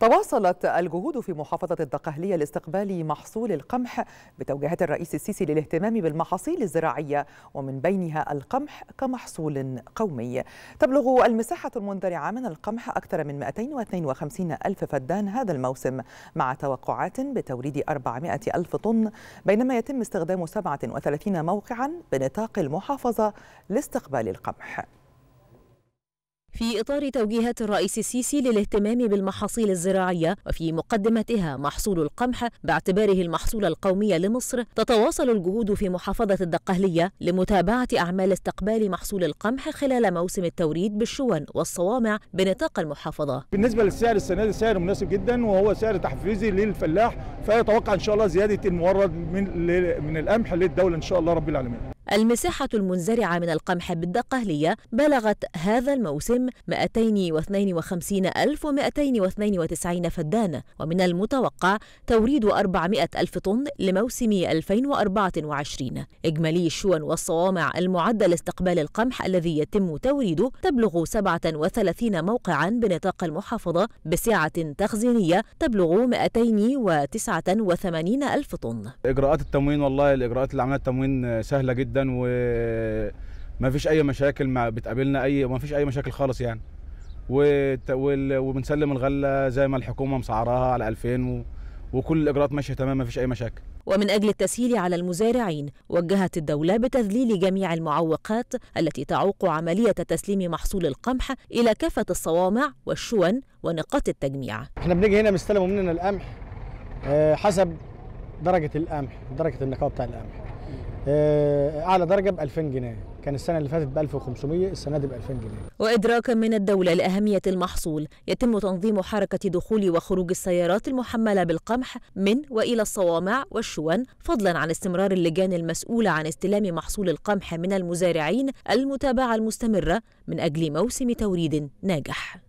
تواصلت الجهود في محافظة الدقهلية لاستقبال محصول القمح بتوجيهات الرئيس السيسي للاهتمام بالمحاصيل الزراعية ومن بينها القمح كمحصول قومي تبلغ المساحة المندرعة من القمح أكثر من 252 ألف فدان هذا الموسم مع توقعات بتوريد 400 ألف طن بينما يتم استخدام 37 موقعا بنطاق المحافظة لاستقبال القمح في إطار توجيهات الرئيس السيسي للاهتمام بالمحاصيل الزراعية وفي مقدمتها محصول القمح باعتباره المحصول القومي لمصر تتواصل الجهود في محافظة الدقهلية لمتابعة أعمال استقبال محصول القمح خلال موسم التوريد بالشون والصوامع بنطاق المحافظة بالنسبة للسعر السنة دي سعر مناسب جدا وهو سعر تحفيزي للفلاح فيتوقع إن شاء الله زيادة المورد من, من القمح للدولة إن شاء الله رب العالمين المساحة المنزرعة من القمح بالدقهلية بلغت هذا الموسم 252292 فدان ومن المتوقع توريد 400 ألف طن لموسم 2024 إجمالي الشون والصوامع المعدة لاستقبال القمح الذي يتم توريده تبلغ 37 موقعا بنطاق المحافظة بسعة تخزينية تبلغ 289 ألف طن إجراءات التموين والله الإجراءات اللي عملها التموين سهلة جدا وما فيش اي مشاكل مع بتقابلنا اي ما فيش اي مشاكل خالص يعني وبنسلم الغله زي ما الحكومه مسعراها على 2000 وكل الاجراءات ماشيه تمام ما فيش اي مشاكل ومن أجل التسهيل على المزارعين وجهت الدولة بتذليل جميع المعوقات التي تعوق عملية تسليم محصول القمح إلى كافة الصوامع والشون ونقاط التجميع احنا بنيجي هنا بيستلموا مننا القمح آه، حسب درجة القمح درجة النقاء بتاع القمح آه، اعلى درجه ب 2000 جنيه كان السنه اللي فاتت ب 1500 السنه دي ب 2000 جنيه وادراكا من الدوله لاهميه المحصول يتم تنظيم حركه دخول وخروج السيارات المحمله بالقمح من والى الصوامع والشون فضلا عن استمرار اللجان المسؤوله عن استلام محصول القمح من المزارعين المتابعه المستمره من اجل موسم توريد ناجح